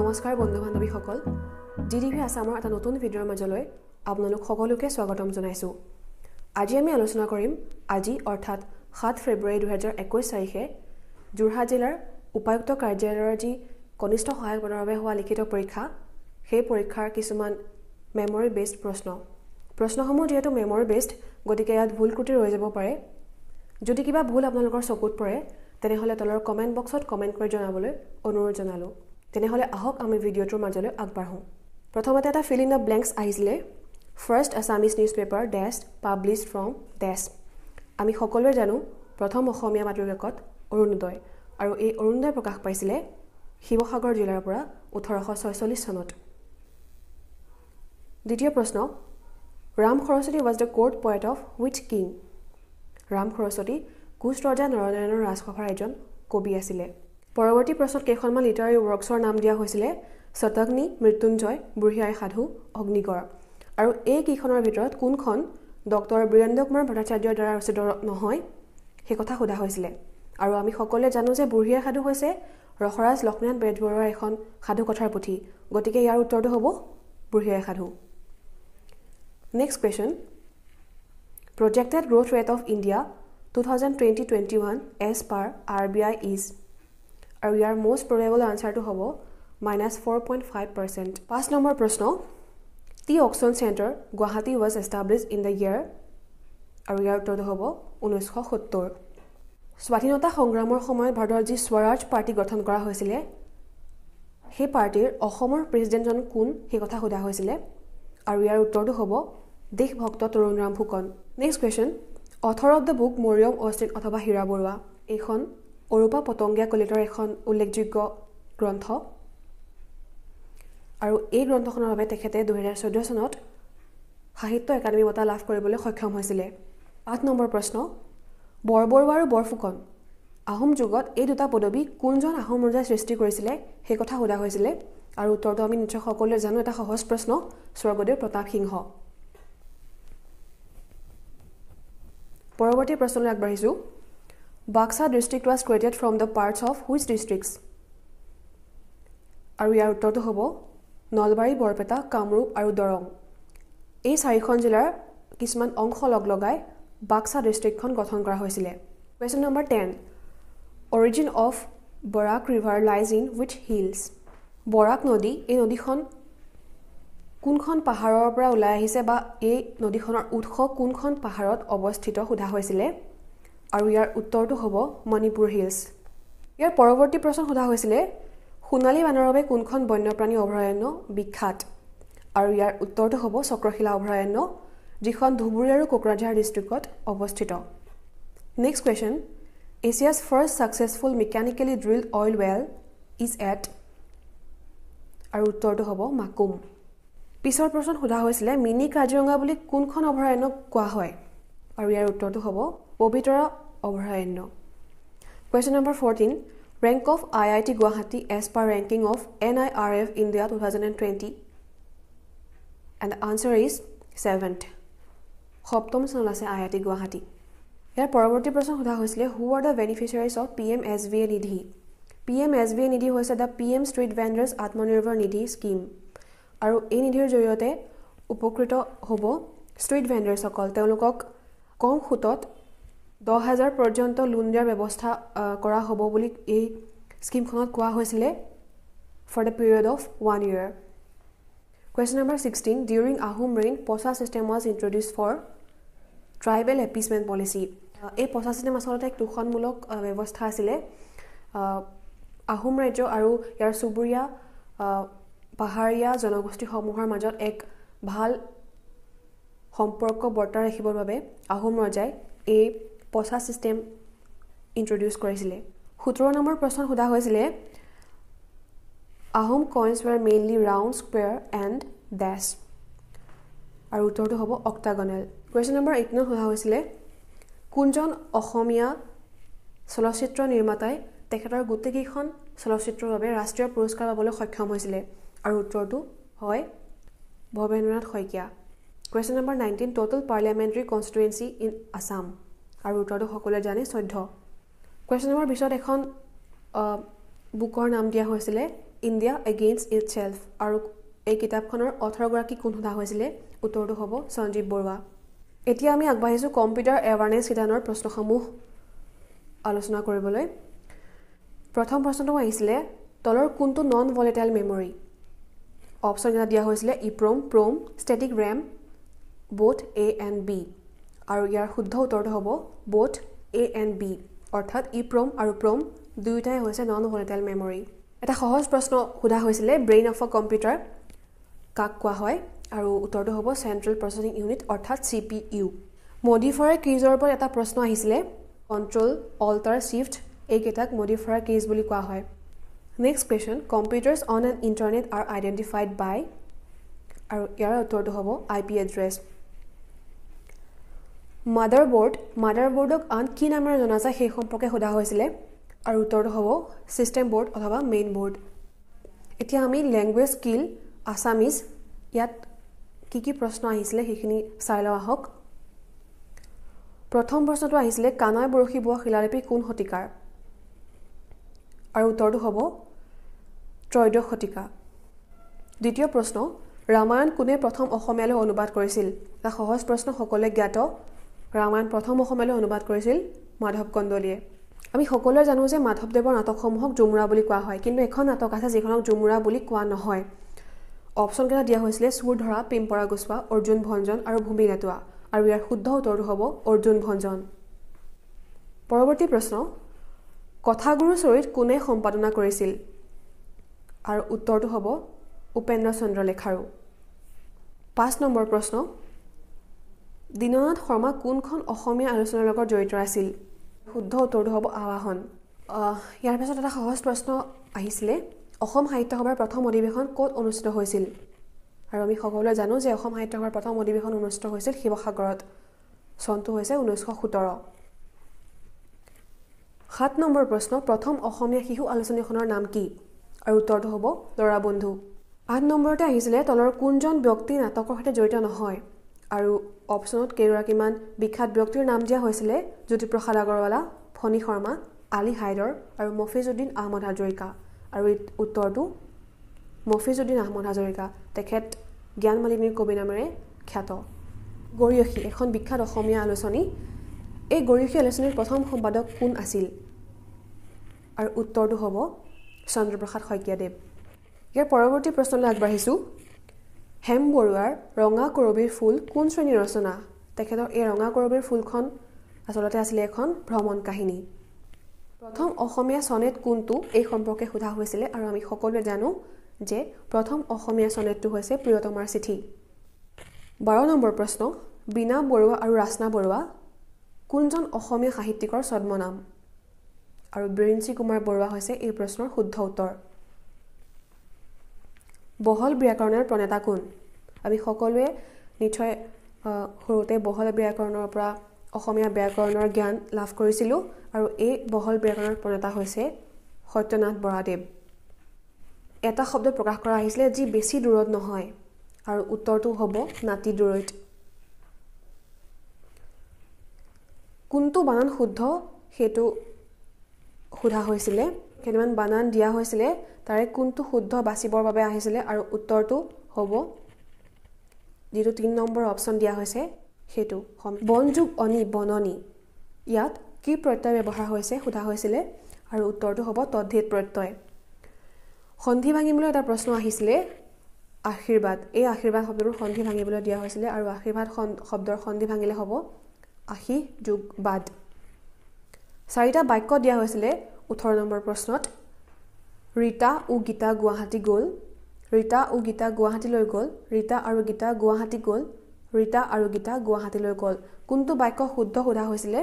নমস্কাৰ বন্ধু বান্ধৱীসকল D D V আছামৰ এটা নতুন ভিডিঅ'ৰ মাজলৈ আপোনালোক সকলোকে স্বাগতম জনাইছোঁ আজি আমি আলোচনা কৰিম আজি অৰ্থাৎ সাত ফেব্ৰুৱাৰী দুহেজাৰ একৈছ তাৰিখে যোৰহাট জিলাৰ উপায়ুক্ত কাৰ্যালয়ৰ যি কনিষ্ঠ সহায়ক পদৰ বাবে হোৱা লিখিত পৰীক্ষা সেই পৰীক্ষাৰ কিছুমান মেমৰি বেষ্ড প্ৰশ্ন প্ৰশ্নসমূহ যিহেতু মেমৰি বেষ্ড গতিকে ইয়াত ভুল ক্ৰুটি ৰৈ যাব পাৰে যদি কিবা ভুল আপোনালোকৰ চকুত পৰে তেনেহ'লে তলৰ কমেণ্ট বক্সত কমেণ্ট কৰি জনাবলৈ অনুৰোধ জনালোঁ তেনেহ'লে আহক আমি ভিডিঅ'টোৰ মাজলৈ আগবাঢ়োঁ প্ৰথমতে এটা ফিলিং ইন দ্য ব্লেংকছ আহিছিলে first Assamese newspaper that's published from that's আমি সকলোৱে জানো প্ৰথম অসমীয়া বাতৰি কাকত অৰুণোদয় আৰু এই অৰুণোদয় প্ৰকাশ পাইছিলে শিৱসাগৰ জিলাৰ পৰা ওঠৰশ ছয়চল্লিছ চনত দ্বিতীয় প্ৰশ্ন Ram Saraswati was the court poet of which king Ram Saraswati Koch ৰজা নৰনাৰায়ণৰ ৰাজসভাৰ এজন কবি আছিলে পৰৱৰ্তী প্ৰশ্নত কেইখনমান লিটাৰী ৱৰ্কছৰ নাম দিয়া হৈছিলে শতগ্নি মৃত্যুঞ্জয় বুঢ়ী আই সাধু অগ্নিগড় আৰু এই কেইখনৰ ভিতৰত কোনখন ডক্টৰ বীৰেন্দ্ৰ কুমাৰ ভট্টাচাৰ্যৰ দ্বাৰা ৰচিত নহয় সেই কথা সোধা হৈছিলে আৰু আমি সকলোৱে জানো যে বুঢ়ী আই সাধু হৈছে ৰসৰাজ লক্ষ্মীনাথ বেজবৰুৱাৰ এখন সাধুকথাৰ পুথি গতিকে ইয়াৰ উত্তৰটো হ'ব বুঢ়ী আই সাধু next question projected growth rate of India two thousand twenty twenty one as per R B I is আৰু ইয়াৰ মষ্ট প্ৰবেবল আনচাৰটো হ'ব minus four point five percent পাঁচ নম্বৰ প্ৰশ্ন tea auction centre Guwahati was established in the year আৰু ইয়াৰ উত্তৰটো হ'ব ঊনৈছশ সত্তৰ স্বাধীনতা সংগ্ৰামৰ সময়ত ভাৰতৰ যি স্বৰাজ পাৰ্টি গঠন কৰা হৈছিলে সেই পাৰ্টীৰ অসমৰ প্ৰেছিডেণ্টজন কোন সেই কথা সোধা হৈছিলে আৰু ইয়াৰ উত্তৰটো হ'ব দেশভক্ত Tarunram Phukan next question author of the book Miriam Austin অথবা হীৰা বৰুৱা এইখন অৰূপা পতংগীয়া কলিতৰ এখন উল্লেখযোগ্য গ্ৰন্থ আৰু এই গ্ৰন্থখনৰ বাবে তেখেতে দুহেজাৰ চৈধ্য চনত সাহিত্য একাডেমি বঁটা লাভ কৰিবলৈ সক্ষম হৈছিলে আঠ নম্বৰ প্ৰশ্ন বৰবৰুৱা আৰু বৰফুকন আহোম যুগত এই দুটা পদবী কোনজন আহোম ৰজাই সৃষ্টি কৰিছিলে সেই কথা সোধা হৈছিলে আৰু উত্তৰটো আমি নিশ্চয় সকলোৱে জানো এটা সহজ প্ৰশ্ন স্বৰ্গদেৱ প্ৰতাপ সিংহ পৰৱৰ্তী প্ৰশ্নলৈ আগবাঢ়িছোঁ Baksa district was created from the parts of which districts আৰু ইয়াৰ উত্তৰটো হ'ব নলবাৰী বৰপেটা কামৰূপ আৰু দৰং এই চাৰিখন জিলাৰ কিছুমান অংশ লগ লগাই বাক্সা ডিষ্ট্ৰিক্টখন গঠন কৰা হৈছিলে question number ten origin of Barak river lies in which hills Barak নদী এই নদীখন কোনখন পাহাৰৰ পৰা ওলাই আহিছে বা এই নদীখনৰ উৎস কোনখন পাহাৰত অৱস্থিত সোধা হৈছিলে আৰু ইয়াৰ উত্তৰটো হ'ব মণিপুৰ হিলছ ইয়াৰ পৰৱৰ্তী প্ৰশ্ন সোধা হৈছিলে সোণালী বানৰ বাবে কোনখন বন্যপ্ৰাণী অভয়াৰণ্য বিখ্যাত আৰু ইয়াৰ উত্তৰটো হ'ব চক্ৰশিলা অভয়াৰণ্য যিখন ধুবুৰী আৰু কোকৰাঝাৰ ডিষ্ট্ৰিক্টত অৱস্থিত next question Asia's first successful mechanically drill oil well is at আৰু উত্তৰটো হ'ব মাকুম পিছৰ প্ৰশ্ন সোধা হৈছিলে মিনি কাজিৰঙা বুলি কোনখন অভয়াৰণ্যক কোৱা হয় আৰু ইয়াৰ উত্তৰটো হ'ব পবিতৰা অভয়াৰণ্য question number fourteen rank of I I T Guwahati as per ranking of N I R F India two thousand and twenty and the answer is seventh সপ্তম চনত আছে আই আই টি গুৱাহাটী ইয়াৰ পৰৱৰ্তী প্ৰশ্ন সোধা হৈছিলে who are the beneficiaries of P M S V A Nidhi P M S V A Nidhi হৈছে the P M street vendors Atmanirbhar Nidhi scheme আৰু এই নিধিৰ জৰিয়তে উপকৃত হ'ব ষ্ট্ৰীট ভেণ্ডাৰ্ছসকল তেওঁলোকক কম সুতত দহ হাজাৰ পৰ্যন্ত লোন দিয়াৰ ব্যৱস্থা কৰা হ'ব বুলি এই স্কীমখনত কোৱা হৈছিলে for the period of one year question number sixteen during Ahom reign Posa system was introduced for tribal appeasement policy এই পচা ছিষ্টেম আচলতে এক তোষণমূলক ব্যৱস্থা আছিলে আহোম ৰাজ্য আৰু ইয়াৰ চুবুৰীয়া পাহাৰীয়া জনগোষ্ঠীসমূহৰ মাজত এক ভাল সম্পৰ্ক বৰ্তাই ৰাখিবৰ বাবে আহোম ৰজাই এই পচা ছিষ্টেম ইন্ট্ৰডিউচ কৰিছিলে সোতৰ নম্বৰ প্ৰশ্ন সোধা হৈছিলে Ahom coins were mainly round square and that's আৰু উত্তৰটো হ'ব অক্টাগনেল কুৱেশ্যন নম্বৰ এইটিনত সোধা হৈছিলে কোনজন অসমীয়া চলচ্চিত্ৰ নিৰ্মাতাই তেখেতৰ গোটেইকেইখন চলচ্চিত্ৰৰ বাবে ৰাষ্ট্ৰীয় পুৰস্কাৰ পাবলৈ সক্ষম হৈছিলে আৰু উত্তৰটো হয় Bhabendranath Saikia question number nineteen total parliamentary constituency in Assam আৰু উত্তৰটো সকলোৱে জানে চৈধ্য কুৱেশ্যন নম্বৰ পিছত এখন বুকৰ নাম দিয়া হৈছিলে ইণ্ডিয়া এগেইনষ্ট ইট চেল্ফ আৰু এই কিতাপখনৰ অথৰগৰাকী কোন সোধা হৈছিলে উত্তৰটো হ'ব সঞ্জীৱ বৰুৱা এতিয়া আমি আগবাঢ়িছোঁ কম্পিউটাৰ এৱাৰনেছ শিতানৰ প্ৰশ্নসমূহ আলোচনা কৰিবলৈ প্ৰথম প্ৰশ্নটো আহিছিলে তলৰ কোনটো নন ভলেটাইল মেমৰি অপশ্যনকেইটা দিয়া হৈছিলে EPROM PROM static RAM both A and B আৰু ইয়াৰ শুদ্ধ উত্তৰটো হ'ব বোথ এ এণ্ড বি অৰ্থাৎ ই প্ৰম আৰু প্ৰম দুয়োটাই হৈছে নন ভলেটাইল মেমৰি এটা সহজ প্ৰশ্ন সোধা হৈছিলে ব্ৰেইন অফ অ কম্পিউটাৰ কাক কোৱা হয় আৰু উত্তৰটো হ'ব চেণ্ট্ৰেল প্ৰচেছিং ইউনিট অৰ্থাৎ চি পি ইউ মডিফায়াৰ কেজৰ ওপৰত এটা প্ৰশ্ন আহিছিলে কণ্ট্ৰল অল্টাৰ ছিফ্ট এইকেইটাক মডিফায়াৰ কেজ বুলি কোৱা হয় next question computers on and internet are identified by আৰু ইয়াৰ উত্তৰটো হ'ব I P address mother board mother বৰ্ডক আন কি নামেৰে জনা যায় সেই সম্পৰ্কে সোধা হৈছিলে আৰু উত্তৰটো হ'ব ছিষ্টেম বৰ্ড অথবা মেইন বৰ্ড এতিয়া আমি লেংগুৱেজ স্কিল আছামিজ ইয়াত কি কি প্ৰশ্ন আহিছিলে সেইখিনি চাই লওঁ আহক প্ৰথম প্ৰশ্নটো আহিছিলে কানাই বৰশী বোৱা শিলালিপি কোন শতিকাৰ আৰু উত্তৰটো হ'ব ত্ৰয়োদশ শতিকা দ্বিতীয় প্ৰশ্ন ৰামায়ণ কোনে প্ৰথম অসমীয়ালৈ অনুবাদ কৰিছিল এটা সহজ প্ৰশ্ন সকলোৱে জ্ঞাত ৰামায়ণ প্ৰথম অসমলৈ অনুবাদ কৰিছিল মাধৱ কন্দলীয়ে আমি সকলোৱে জানো যে মাধৱদেৱৰ নাটকসমূহক জুমুৰা বুলি কোৱা হয় কিন্তু এখন নাটক আছে যিখনক জুমুৰা বুলি কোৱা নহয় অপশ্যনকেইটা দিয়া হৈছিলে চুৰ ধৰা পিম্পৰা গোস্বা অৰ্জুন ভঞ্জন আৰু ভূমি লেটোৱা আৰু ইয়াৰ শুদ্ধ উত্তৰটো হ'ব অৰ্জুন ভঞ্জন পৰৱৰ্তী প্ৰশ্ন কথাগুৰু চৰিত কোনে সম্পাদনা কৰিছিল আৰু উত্তৰটো হ'ব উপেন্দ্ৰ চন্দ্ৰলেখাৰো পাঁচ নম্বৰ প্ৰশ্ন দীননাথ শৰ্মা কোনখন অসমীয়া আলোচনাৰ লগত জড়িত আছিল শুদ্ধ উত্তৰটো হ'ব আৱাহন ইয়াৰ পিছত এটা সহজ প্ৰশ্ন আহিছিলে অসম সাহিত্য সভাৰ প্ৰথম অধিৱেশন ক'ত অনুষ্ঠিত হৈছিল আৰু আমি সকলোৱে জানো যে অসম সাহিত্য সভাৰ প্ৰথম অধিৱেশন অনুষ্ঠিত হৈছিল শিৱসাগৰত চনটো হৈছে ঊনৈছশ সোতৰ সাত নম্বৰ প্ৰশ্ন প্ৰথম অসমীয়া শিশু আলোচনীখনৰ নাম কি আৰু উত্তৰটো হ'ব বন্ধু আঠ নম্বৰতে আহিছিলে তলৰ কোনজন ব্যক্তি নাটকৰ সৈতে জড়িত নহয় আৰু অপশ্যনত কেইগৰাকীমান বিখ্যাত ব্যক্তিৰ নাম দিয়া হৈছিলে জ্যোতিপ্ৰসাদ আগৰৱালা ফণী শৰ্মা আলী হায়দৰ আৰু মফিজুদ্দিন আহমদ হাজৰিকা আৰু উত্তৰটো মফিজুদ্দিন আহমদ হাজৰিকা তেখেত জ্ঞান মালিনীৰ কবি নামেৰে খ্যাত গৰিয়সী এখন বিখ্যাত অসমীয়া আলোচনী এই গৰিয়সী আলোচনীৰ প্ৰথম সম্পাদক কোন আছিল আৰু উত্তৰটো হ'ব চন্দ্ৰপ্ৰসাদ শইকীয়াদেৱ ইয়াৰ পৰৱৰ্তী প্ৰশ্নলৈ আগবাঢ়িছোঁ হেম বৰুৱাৰ ৰঙা কৰবীৰ ফুল কোন শ্ৰেণীৰ ৰচনা তেখেতৰ এই ৰঙা কৰবীৰ ফুলখন আচলতে আছিলে এখন ভ্ৰমণ কাহিনী প্ৰথম অসমীয়া চনেট কোনটো এই সম্পৰ্কে সোধা হৈছিলে আৰু আমি সকলোৱে জানো যে প্ৰথম অসমীয়া চনেটটো হৈছে প্ৰিয়তমাৰ চিঠি বাৰ নম্বৰ প্ৰশ্ন বীণা বৰুৱা আৰু ৰাচনা বৰুৱা কোনজন অসমীয়া সাহিত্যিকৰ ছদ্মনাম আৰু বিৰিঞ্চি কুমাৰ বৰুৱা হৈছে এই প্ৰশ্নৰ শুদ্ধ উত্তৰ বহল ব্যাকৰণৰ প্ৰণেতা কোন আমি সকলোৱে নিশ্চয় সৰুতে বহল ব্যাকৰণৰ পৰা অসমীয়া ব্যাকৰণৰ জ্ঞান লাভ কৰিছিলোঁ আৰু এই বহল ব্যাকৰণৰ প্ৰণেতা হৈছে সত্যনাথ বৰাদেৱ এটা শব্দ প্ৰকাশ কৰা আহিছিলে যি বেছি দূৰত নহয় আৰু উত্তৰটো হ'ব নাতি দূৰৈত কোনটো বানান শুদ্ধ সেইটো সোধা হৈছিলে কেইটামান বানান দিয়া হৈছিলে তাৰে কোনটো শুদ্ধ বাচিবৰ বাবে আহিছিলে আৰু উত্তৰটো হ'ব যিটো তিনি নম্বৰ অপশ্যন দিয়া হৈছে সেইটো হ'ম বনযোগ অনি বননি ইয়াত কি প্ৰত্যয় ব্যৱহাৰ হৈছে সোধা হৈছিলে আৰু উত্তৰটো হ'ব তদ্ধিত প্ৰত্যয় সন্ধি ভাঙিবলৈ এটা প্ৰশ্ন আহিছিলে আশীৰ্বাদ এই আশীৰ্বাদ শব্দটোৰ সন্ধি ভাঙিবলৈ দিয়া হৈছিলে আৰু আশীৰ্বাদ শব্দৰ সন্ধি ভাঙিলে হ'ব আশী যোগ বাদ চাৰিটা বাক্য দিয়া হৈছিলে ওঠৰ নম্বৰ প্ৰশ্নত ৰীতা উ গীতা গুৱাহাটী গ'ল ৰীতা উ গীতা গুৱাহাটীলৈ গ'ল ৰীতা আৰু গীতা গুৱাহাটী গ'ল ৰীতা আৰু গীতা গুৱাহাটীলৈ গ'ল কোনটো বাক্য শুদ্ধ সোধা হৈছিলে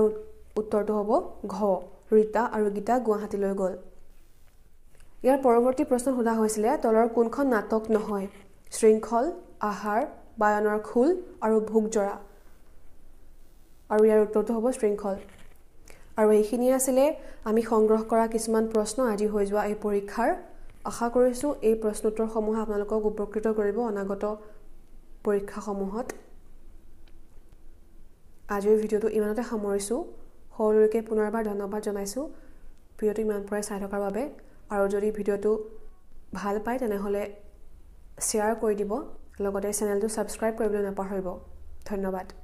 আৰু উত্তৰটো হ'ব ঘ ৰীতা আৰু গীতা গুৱাহাটীলৈ গ'ল ইয়াৰ পৰৱৰ্তী প্ৰশ্ন সোধা হৈছিলে তলৰ কোনখন নাটক নহয় শৃংখল আহাৰ বায়নৰ খোল আৰু ভোগজৰা আৰু ইয়াৰ উত্তৰটো হ'ব শৃংখল আৰু এইখিনিয়ে আছিলে আমি সংগ্ৰহ কৰা কিছুমান প্ৰশ্ন আজি হৈ যোৱা এই পৰীক্ষাৰ আশা কৰিছোঁ এই প্ৰশ্নোত্তৰসমূহে আপোনালোকক উপকৃত কৰিব অনাগত পৰীক্ষাসমূহত আজিৰ ভিডিঅ'টো ইমানতে সামৰিছোঁ সকলোকে পুনৰবাৰ ধন্যবাদ জনাইছোঁ ভিডিঅ'টো ইমান পৰাই চাই থকাৰ বাবে আৰু যদি ভিডিঅ'টো ভাল পায় তেনেহ'লে শ্বেয়াৰ কৰি দিব লগতে চেনেলটো ছাবস্ক্ৰাইব কৰিবলৈ নাপাহৰিব ধন্যবাদ